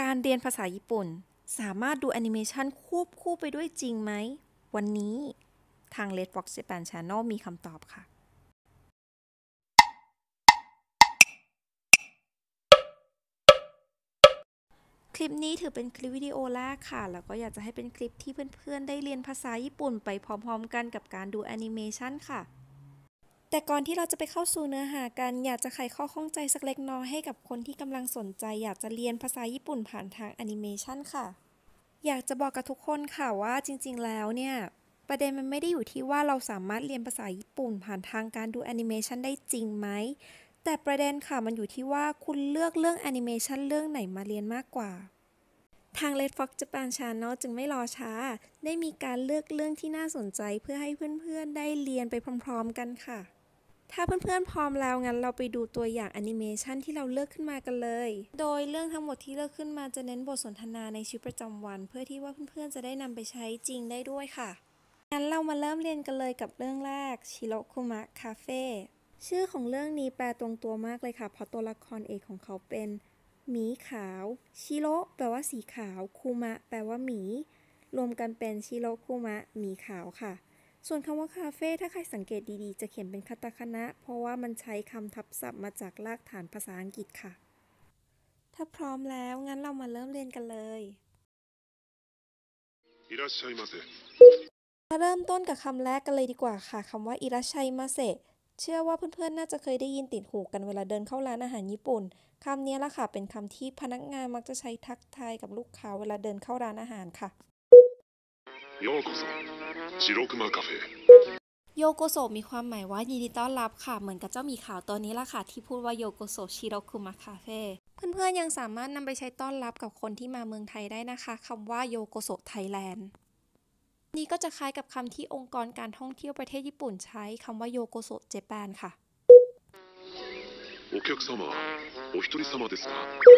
การเรียนภาษาญี่ปุ่น สามารถดูแอนิเมชันควบคู่ไปด้วยจริงไหม วันนี้ทาง Redbox Japan Channel มีคำตอบค่ะ คลิปนี้ถือเป็นคลิปวิดีโอแรกค่ะ แล้วก็อยากจะให้เป็นคลิปที่เพื่อนๆ ได้เรียนภาษาญี่ปุ่น ไปพร้อมๆ กันกับการดูแอนิเมชันค่ะแต่ก่อนที่เราจะไปเข้าสู่เนื้อหากัน อยากจะไขข้อข้องใจสักเล็กน้อยให้กับคนที่กำลังสนใจ อยากจะเรียนภาษาญี่ปุ่นผ่านทางแอนิเมชันค่ะ อยากจะบอกกับทุกคนค่ะว่าจริง ๆ แล้วเนี่ย ประเด็นมันไม่ได้อยู่ที่ว่าเราสามารถเรียนภาษาญี่ปุ่นผ่านทางการดูแอนิเมชันได้จริงไหมแต่ประเด็นค่ะมันอยู่ที่ว่าคุณเลือกเรื่องแอนิเมชันเรื่องไหนมาเรียนมากกว่า ทาง Red Fox Japan Channel จึงไม่รอช้าได้มีการเลือกเรื่องที่น่าสนใจเพื่อให้เพื่อนๆ ได้เรียนไปพร้อมๆ กันค่ะถ้าเพื่อนๆพร้อมแล้วงั้น เราไปดูตัวอย่างแอนิเมชันที่เราเลือกขึ้นมากันเลย โดยเรื่องทั้งหมดที่เลือกขึ้นมาจะเน้นบทสนทนาในชีวิตประจำวัน เพื่อที่ว่าเพื่อนๆจะได้นำไปใช้จริงได้ด้วยค่ะงั้นเรามาเริ่มเรียนกันเลยกับเรื่องแรกชิโรคุมะคาเฟ่ ชื่อของเรื่องนี้แปลตรงตัวมากเลยค่ะเพราะตัวละครเอกของเขาเป็นหมีขาว ชิโรแปลว่าสีขาวคุมะ แปลว่าหมี รวมกันเป็นชิโรคุมะหมีขาวค่ะส่วนคำว่าคาเฟ่ถ้าใครสังเกตดีๆ จะเขียนเป็นคาตาคณะ เพราะว่ามันใช้คำทับศัพท์มาจากรากฐานภาษาอังกฤษค่ะ ถ้าพร้อมแล้วงั้นเรามาเริ่มเรียนกันเลยมาเริ่มต้นกับคำแรกกันเลยดีกว่าค่ะคำว่า อิรัชัยมาเซเชื่อว่าเพื่อนๆน่าจะเคยได้ยินติดหูกันเวลาเดินเข้าร้านอาหารญี่ปุ่นคำนี้ละค่ะเป็นคำที่พนักงานมักจะใช้ทักทายกับลูกค้าเวลาเดินเข้าร้านอาหารค่ะโยโกโซชิโรคุมะคาเฟ่โยโกโซมีความหมายว่ายินดีต้อนรับค่ะเหมือนกับเจ้ามีขาวตัวนี้ละค่ะที่พูดว่าโยโกโซชิโรคุมะคาเฟ่เพื่อนๆยังสามารถนำไปใช้ต้อนรับกับคนที่มาเมืองไทยได้นะคะคำว่าโยโกโซไทยแลนด์ นี้ก็จะคล้ายกับคำที่องค์กรการท่องเที่ยวประเทศญี่ปุ่นใช้คำว่าโยโกโซเจแปนค่ะ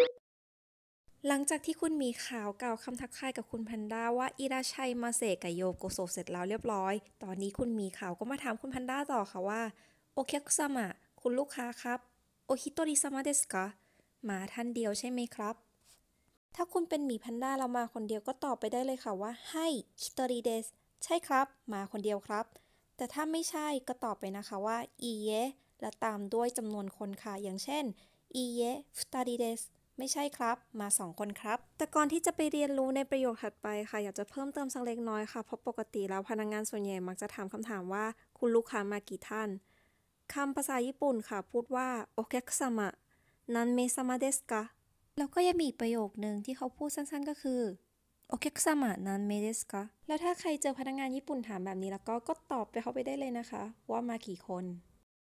หลังจากที่คุณมีข่าวเก่าคำทักทายกับคุณพันด้าว่าอิราชัยมาเสกกับโยโกโซเสร็จแล้วเรียบร้อย ตอนนี้คุณมีข่าวก็มาถามคุณพันด้าต่อค่ะว่าโอเคคุซามะคุณลูกค้าครับโอฮิโตริซามะเดสกะมาท่านเดียวใช่ไหมครับ ถ้าคุณเป็นหมีพันด้าเรามาคนเดียวก็ตอบไปได้เลยค่ะว่าให้ฮิโตริเดสใช่ครับมาคนเดียวครับ แต่ถ้าไม่ใช่ก็ตอบไปนะคะว่าอีเยและตามด้วยจำนวนคนค่ะอย่างเช่นอีเยฟตาริเดสไม่ใช่ครับ มา 2 คนครับ แต่ก่อนที่จะไปเรียนรู้ในประโยคถัดไปค่ะ อยากจะเพิ่มเติมสักเล็กน้อยค่ะเพราะปกติแล้วพนักงงานส่วนใหญ่มักจะถามคำถามว่า คุณลูกค้ามากี่ท่านคำภาษาญี่ปุ่นค่ะพูดว่าโอเคคซามะนันเมซามะเดสกะแล้วก็ยังมีประโยคหนึ่งที่เขาพูดสั้นๆก็คือโอเคคุซามะนันเมเดสกะแล้วถ้าใครเจอพนักงงานญี่ปุ่นถามแบบนี้แล้วก็ก็ตอบไปเขาไปได้เลยนะคะ ว่ามากี่คน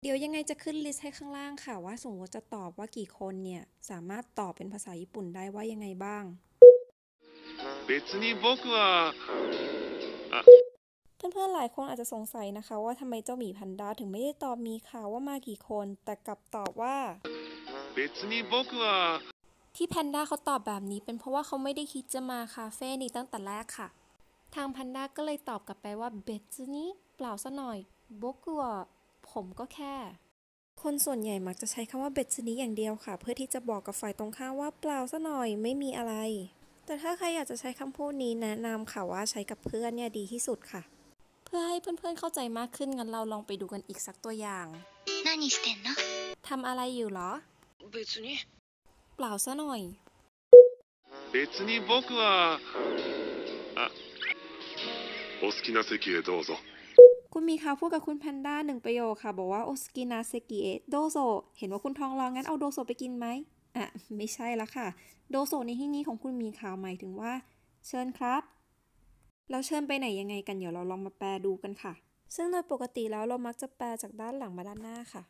เดี๋ยวยังไงจะขึ้นลิสต์ให้ข้างล่างค่ะว่าสมมติจะตอบว่ากี่คนเนี่ย สามารถตอบเป็นภาษาญี่ปุ่นได้ว่ายังไงบ้างเพื่อนๆหลายคนอาจจะสงสัยนะคะว่าทำไมเจ้าหมีแพนด้าถึงไม่ได้ตอบมีค่ะว่ามากี่คน แต่กลับตอบว่าที่แพนด้าเขาตอบแบบนี้เป็นเพราะว่าเขาไม่ได้คิดจะมาคาเฟ่นี้ตั้งแต่แรกค่ะ ทางแพนด้าก็เลยตอบกลับไปว่าเบจนี้เปล่าซะหน่อยบกัวผมก็แค่ คนส่วนใหญ่มักจะใช้คำว่าเบ็ดชนิดอย่างเดียวค่ะ เพื่อที่จะบอกกับฝ่ายตรงข้ามว่าเปล่าซะหน่อยไม่มีอะไร แต่ถ้าใครอยากจะใช้คำพูดนี้แนะนำค่ะว่าใช้กับเพื่อนเนี่ยดีที่สุดค่ะ เพื่อให้เพื่อนๆเข้าใจมากขึ้น งั้นเราลองไปดูกันอีกสักตัวอย่างทำอะไรอยู่หรอเปล่าซะหน่อย別に僕はあお好きな席へどうぞคุณมีค่พูดกับคุณแพนด้าหนึ่งประโยคค่ะ บอกว่าโอสกินาเซกิเอโดโซเห็นว่าคุณทองรองงั้นเอาโดโซไปกินไหมอ่ะ ไม่ใช่ละค่ะ โดโซในที่นี้ของคุณมีข่าวหมายถึงว่า เชิญครับ แล้วเชิญไปไหนยังไงกันเดี๋ยวเราลองมาแปลดูกันค่ะ ซึ่งโดยปกติแล้วเรามักจะแปลจากด้านหลังมาด้านหน้าค่ะ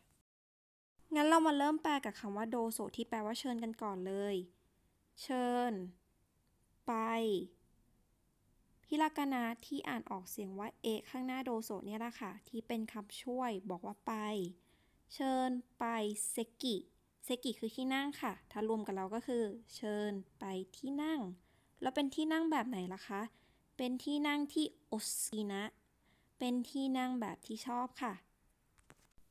งั้นเรามาเริ่มแปลกับคำว่าโดโซที่แปลว่าเชิญกันก่อนเลย เชิญ ไปฮิรากานะที่อ่านออกเสียงว่าเอข้างหน้าโดโซเนี่ยแหละค่ะ ที่เป็นคำช่วยบอกว่าไป เชิญไปเซกิเซกิคือที่นั่งค่ะ ถ้ารวมกับเราก็คือ เชิญไปที่นั่ง แล้วเป็นที่นั่งแบบไหนล่ะคะ เป็นที่นั่งที่โอซินะเป็นที่นั่งแบบที่ชอบค่ะ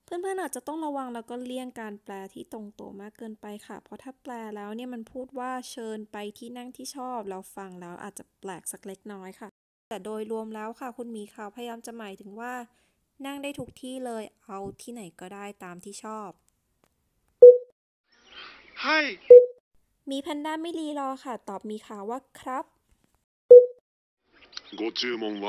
เพื่อนๆ อาจจะต้องระวังแล้วก็เลี่ยงการแปลที่ตรงตัวมากเกินไปค่ะ เพราะถ้าแปลแล้วเนี่ยมันพูดว่าเชิญไปที่นั่งที่ชอบเราฟังแล้วอาจจะแปลกสักเล็กน้อยค่ะ แต่โดยรวมแล้วค่ะคุณมีข่าวพยายามจะหมายถึงว่า นั่งได้ทุกที่เลยเอาที่ไหนก็ได้ตามที่ชอบให้มีแพนด้าไม่รีรอค่ะ ตอบมีข่าวว่าครับ注文は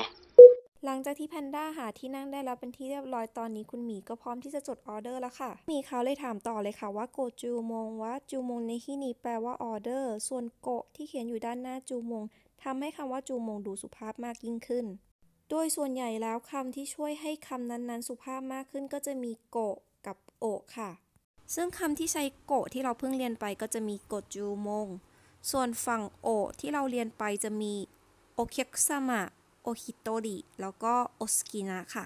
หลังจากที่แพนด้าหาที่นั่งได้แล้วเป็นที่เรียบร้อยตอนนี้คุณหมีก็พร้อมที่จะจดออเดอร์แล้วค่ะ มีเขาเลยถามต่อเลยค่ะว่าโกจูมงว่าจูมงในที่นี้แปลว่าออเดอร์ส่วนโกที่เขียนอยู่ด้านหน้าจูมงทำให้คำว่าจูมง ดูสุภาพมากยิ่งขึ้น โดยส่วนใหญ่แล้วคำที่ช่วยให้คำนั้นๆสุภาพมากขึ้นก็จะมีโกกับโอค่ะ ซึ่งคำที่ใช้โกที่เราเพิ่งเรียนไปก็จะมีโกจูมง ส่วนฝั่งโอที่เราเรียนไปจะมีโอเคกซามะโอฮิโตริแล้วก็โอสกินะค่ะ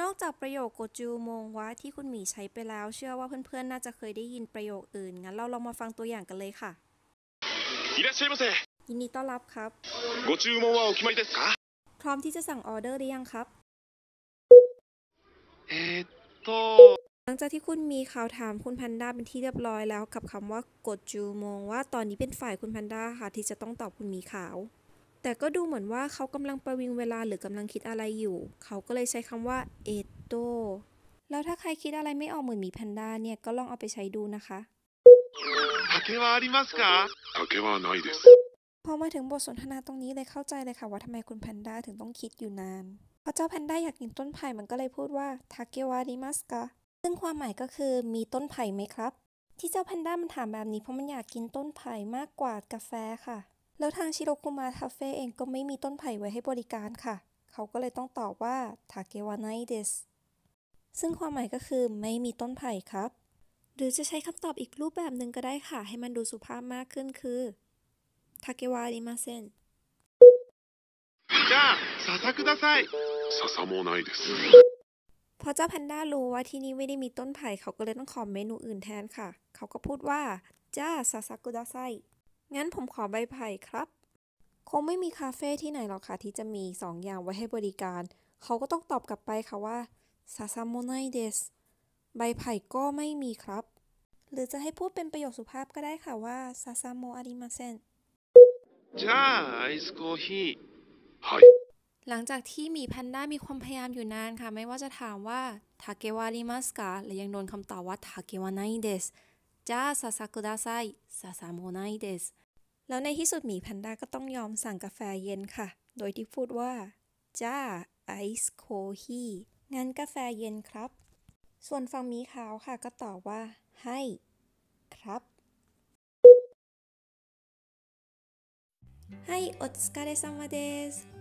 นอกจากประโยคโกจูมงวะที่คุณหมีใช้ไปแล้วเชื่อว่าเพื่อนๆน่าจะเคยได้ยินประโยคอื่น งั้นเราลองมาฟังตัวอย่างกันเลยค่ะいらっしゃいませยินดีต้อนรับครับご注文はお決まりですかพร้อมที่จะสั่งออเดอร์หรือยังครับ เอ๊ะโตหลังจากที่คุณมีข่าวถามคุณพันด้าเป็นที่เรียบร้อยแล้ว กับคำว่ากดจูมองว่าตอนนี้เป็นฝ่ายคุณพันด้าค่ะที่จะต้องตอบคุณมีข่าวแต่ก็ดูเหมือนว่าเขากำลังประวิงเวลาหรือกำลังคิดอะไรอยู่ เขาก็เลยใช้คำว่าเอโตแล้วถ้าใครคิดอะไรไม่ออกเหมือนมีแพนด้าเนี่ยก็ลองเอาไปใช้ดูนะคะพอมาถึงบทสนทนาตรงนี้เลยเข้าใจเลยค่ะ ว่าทำไมคุณแพนด้าถึงต้องคิดอยู่นานพอเจ้าแพนด้าอยากกินต้นไผ่ มันก็เลยพูดว่าทาเกวาริมัสกะซึ่งความหมายก็คือมีต้นไผ่ไหมครับ ที่เจ้าแพนด้ามันถามแบบนี้เพราะมันอยากกินต้นไผ่มากกว่ากาแฟค่ะแล้วทางชิโรคุมาทาเฟ่เองก็ไม่มีต้นไผ่ไว้ให้บริการค่ะ เขาก็เลยต้องตอบว่า ทาเกวานายเดส ซึ่งความหมายก็คือไม่มีต้นไผ่ครับ หรือจะใช้คำตอบอีกรูปแบบหนึ่งก็ได้ค่ะ ให้มันดูสุภาพมากขึ้นคือ ทาเกวาริมาเซนจ้าสาซาคุดาไซาซาโมไนเดสพอเจ้าแพนด้ารู้ว่าที่นี่ไม่ได้มีต้นไผ่ เขาก็เลยต้องขอเมนูอื่นแทนค่ะ เขาก็พูดว่า จ้าซาซากุดาไซงั้นผมขอใบไผ่ครับ คงไม่มีคาเฟ่ที่ไหนหรอกค่ะ ที่จะมีสองอย่างไว้ให้บริการ เขาก็ต้องตอบกลับไปค่ะว่าซาซามไนเดสใบไผ่ก็ไม่มีครับ หรือจะให้พูดเป็นประโยคสุภาพก็ได้ค่ะว่าซาซามอาริมาเซนจ้าไอスกーヒーีหลังจากที่มีแพนด้ามีความพยายามอยู่นานค่ะ ไม่ว่าจะถามว่าทาเกวาริมัสกาและยังโดนคำตอบว่าทาเกวาไนเดสจ้าซาซากุดาไซซาซาโมไนเดสแล้ว ในที่สุดหมีแพนด้าก็ต้องยอมสั่งกาแฟเย็นค่ะ โดยที่พูดว่า จ้า ไอซ์โคฮีงั้นกาแฟเย็นครับ ส่วนฝั่งหมีขาวค่ะก็ตอบว่าให้ ครับはい、お疲れ様です。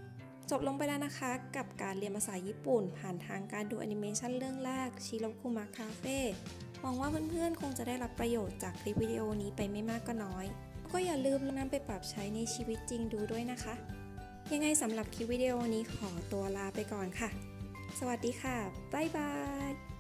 จบลงไปแล้วนะคะกับการเรียนภาษาญี่ปุ่นผ่านทางการดูแอนิเมชันเรื่องแรกชิโรคุมะคาเฟ่หวังว่าเพื่อนๆ คงจะได้รับประโยชน์จากคลิปวิดีโอนี้ไปไม่มากก็น้อยก็อย่าลืมนำไปปรับใช้ในชีวิตจริงดูด้วยนะคะ ยังไงสำหรับคลิปวิดีโอนี้ขอตัวลาไปก่อนค่ะ สวัสดีค่ะ บ๊ายบาย